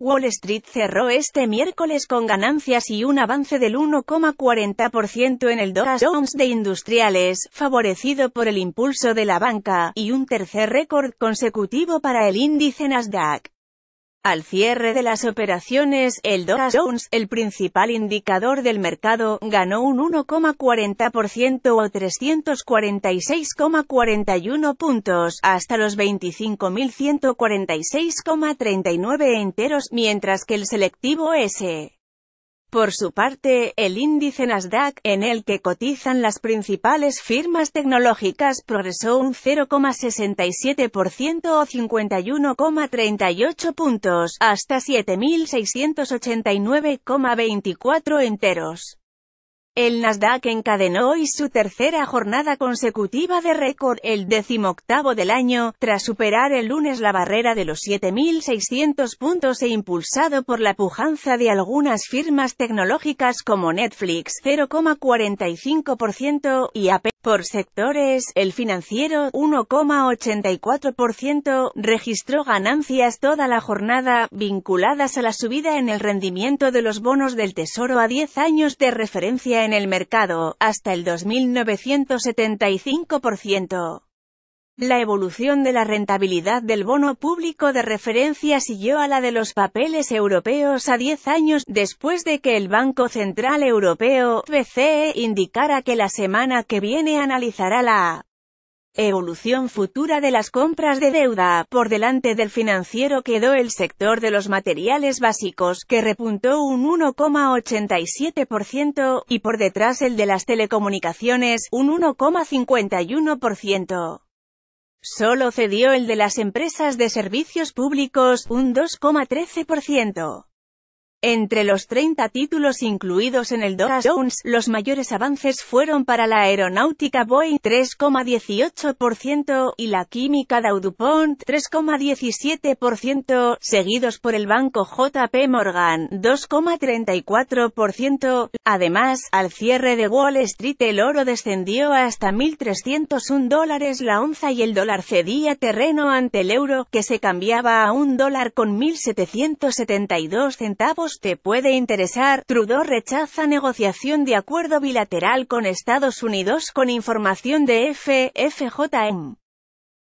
Wall Street cerró este miércoles con ganancias y un avance del 1,40% en el Dow Jones de Industriales, favorecido por el impulso de la banca, y un tercer récord consecutivo para el índice Nasdaq. Al cierre de las operaciones, el Dow Jones, el principal indicador del mercado, ganó un 1,40% o 346,41 puntos, hasta los 25.146,39 enteros, mientras que el selectivo S. Por su parte, el índice Nasdaq, en el que cotizan las principales firmas tecnológicas, progresó un 0,67% o 51,38 puntos, hasta 7.689,24 enteros. El Nasdaq encadenó hoy su tercera jornada consecutiva de récord, el decimoctavo del año, tras superar el lunes la barrera de los 7.600 puntos e impulsado por la pujanza de algunas firmas tecnológicas como Netflix 0,45% y Apple. Por sectores, el financiero, 1,84%, registró ganancias toda la jornada, vinculadas a la subida en el rendimiento de los bonos del Tesoro a 10 años de referencia en el mercado, hasta el 2.975%. La evolución de la rentabilidad del bono público de referencia siguió a la de los papeles europeos a 10 años, después de que el Banco Central Europeo, BCE, indicara que la semana que viene analizará la evolución futura de las compras de deuda. Por delante del financiero quedó el sector de los materiales básicos, que repuntó un 1,87%, y por detrás el de las telecomunicaciones, un 1,51%. Solo cedió el de las empresas de servicios públicos, un 2,13%. Entre los 30 títulos incluidos en el Dow Jones, los mayores avances fueron para la aeronáutica Boeing 3,18% y la química Dow DuPont 3,17%, seguidos por el banco JP Morgan 2,34%. Además, al cierre de Wall Street el oro descendió hasta 1.301 dólares la onza y el dólar cedía terreno ante el euro, que se cambiaba a un dólar con 1.772 centavos te puede interesar. Trudeau rechaza negociación de acuerdo bilateral con Estados Unidos con información de FFJM.